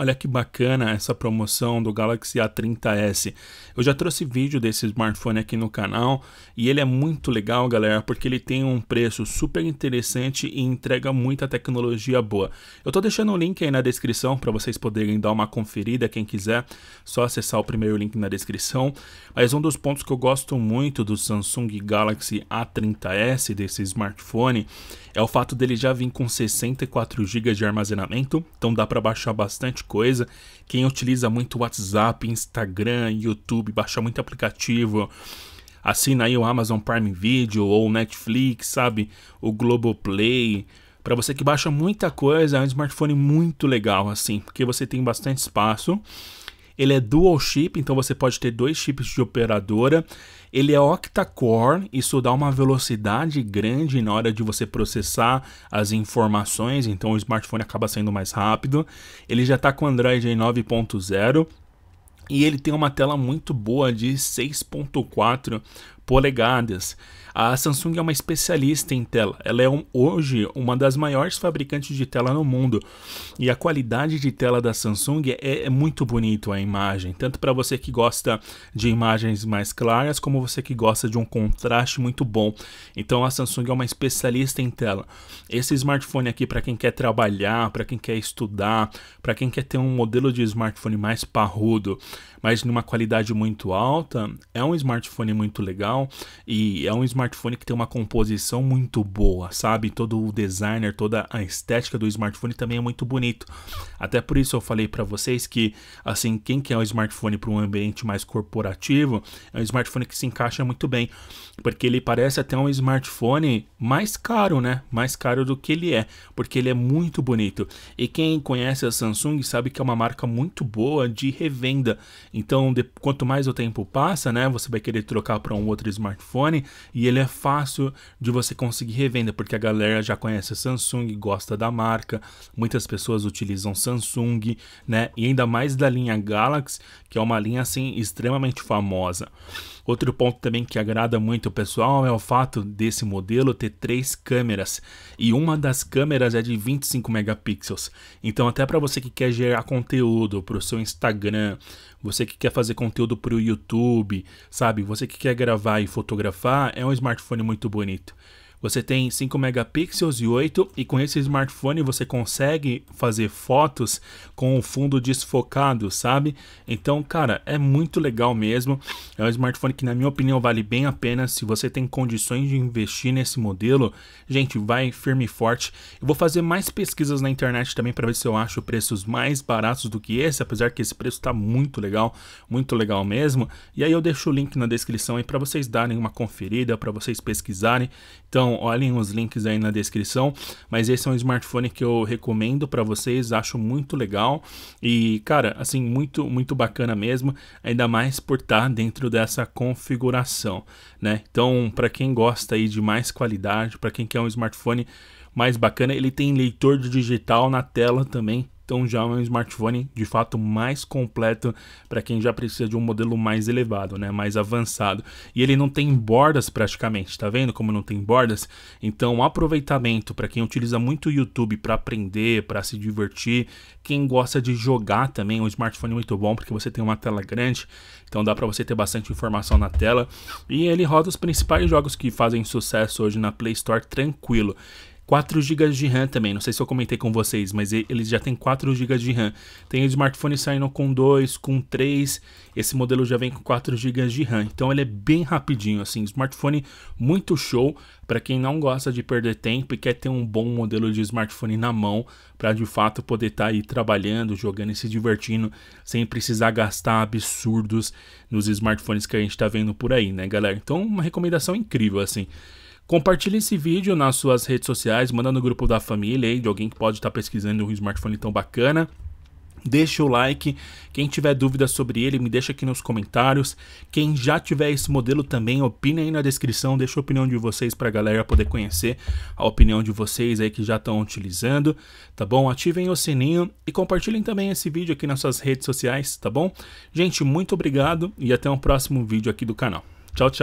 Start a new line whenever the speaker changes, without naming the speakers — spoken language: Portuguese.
Olha que bacana essa promoção do Galaxy A30s. Eu já trouxe vídeo desse smartphone aqui no canal e ele é muito legal, galera, porque ele tem um preço super interessante e entrega muita tecnologia boa. Eu tô deixando o link aí na descrição para vocês poderem dar uma conferida, quem quiser, só acessar o primeiro link na descrição. Mas um dos pontos que eu gosto muito do Samsung Galaxy A30s, desse smartphone, é o fato dele já vir com 64 GB de armazenamento, então dá para baixar bastante coisa. Quem utiliza muito WhatsApp, Instagram, YouTube, baixa muito aplicativo, assina aí o Amazon Prime Video ou Netflix, sabe? O Globoplay. Para você que baixa muita coisa, é um smartphone muito legal, assim, porque você tem bastante espaço ele é dual chip, então você pode ter dois chips de operadora. Ele é octa-core, isso dá uma velocidade grande na hora de você processar as informações, então o smartphone acaba sendo mais rápido. Ele já está com Android 9.0 e ele tem uma tela muito boa de 6.4 polegadas. A Samsung é uma especialista em tela. Ela é um, hoje uma das maiores fabricantes de tela no mundo. E a qualidade de tela da Samsung é, é, é muito bonito a imagem, tanto para você que gosta de imagens mais claras, como você que gosta de um contraste muito bom. Então a Samsung é uma especialista em tela. Esse smartphone aqui para quem quer trabalhar, para quem quer estudar, para quem quer ter um modelo de smartphone mais parrudo, mas numa qualidade muito alta, é um smartphone muito legal e é um smartphone que tem uma composição muito boa, sabe? Todo o designer, toda a estética do smartphone também é muito bonito. Até por isso eu falei para vocês que assim, quem quer um smartphone para um ambiente mais corporativo, é um smartphone que se encaixa muito bem, porque ele parece até um smartphone mais caro, né? Mais caro do que ele é, porque ele é muito bonito. E quem conhece a Samsung sabe que é uma marca muito boa de revenda. Então, de, quanto mais o tempo passa, né, você vai querer trocar para um outro smartphone e ele é fácil de você conseguir revenda, porque a galera já conhece a Samsung, gosta da marca, muitas pessoas utilizam Samsung, né? E ainda mais da linha Galaxy, que é uma linha assim extremamente famosa. Outro ponto também que agrada muito o pessoal é o fato desse modelo ter três câmeras e uma das câmeras é de 25 megapixels. Então até para você que quer gerar conteúdo para o seu Instagram, você que quer fazer conteúdo para o YouTube, sabe? Você que quer gravar e fotografar, é um smartphone muito bonito. Você tem 5 megapixels e 8, e com esse smartphone você consegue fazer fotos com o fundo desfocado, sabe? Então, cara, é muito legal mesmo. É um smartphone que, na minha opinião, vale bem a pena. Se você tem condições de investir nesse modelo, gente, vai firme e forte. Eu vou fazer mais pesquisas na internet também para ver se eu acho preços mais baratos do que esse, apesar que esse preço está muito legal, muito legal mesmo. E aí eu deixo o link na descrição aí para vocês darem uma conferida, para vocês pesquisarem. Então, então, olhem os links aí na descrição. Mas esse é um smartphone que eu recomendo para vocês, acho muito legal. E, cara, assim, muito, muito bacana mesmo. Ainda mais por estar tá dentro dessa configuração, né? Então, para quem gosta aí de mais qualidade, para quem quer um smartphone mais bacana, ele tem leitor digital na tela também então já é um smartphone de fato mais completo para quem já precisa de um modelo mais elevado, né, mais avançado. E ele não tem bordas praticamente, tá vendo como não tem bordas? Então, aproveitamento para quem utiliza muito o YouTube para aprender, para se divertir, quem gosta de jogar também, é um smartphone muito bom porque você tem uma tela grande, então dá para você ter bastante informação na tela e ele roda os principais jogos que fazem sucesso hoje na Play Store tranquilo. 4 GB de RAM também, não sei se eu comentei com vocês, mas eles já tem 4 GB de RAM. Tem smartphone saindo com 2, com 3, esse modelo já vem com 4 GB de RAM. Então ele é bem rapidinho assim, smartphone muito show para quem não gosta de perder tempo e quer ter um bom modelo de smartphone na mão para de fato poder estar tá aí trabalhando, jogando e se divertindo sem precisar gastar absurdos nos smartphones que a gente está vendo por aí, né, galera? Então uma recomendação incrível assim. Compartilhe esse vídeo nas suas redes sociais, manda no grupo da família aí, de alguém que pode estar tá pesquisando um smartphone tão bacana. Deixa o like. Quem tiver dúvidas sobre ele, me deixa aqui nos comentários. Quem já tiver esse modelo também, opina aí na descrição. Deixa a opinião de vocês para a galera poder conhecer a opinião de vocês aí que já estão utilizando, tá bom? Ativem o sininho e compartilhem também esse vídeo aqui nas suas redes sociais, tá bom? Gente, muito obrigado e até um próximo vídeo aqui do canal. Tchau, tchau.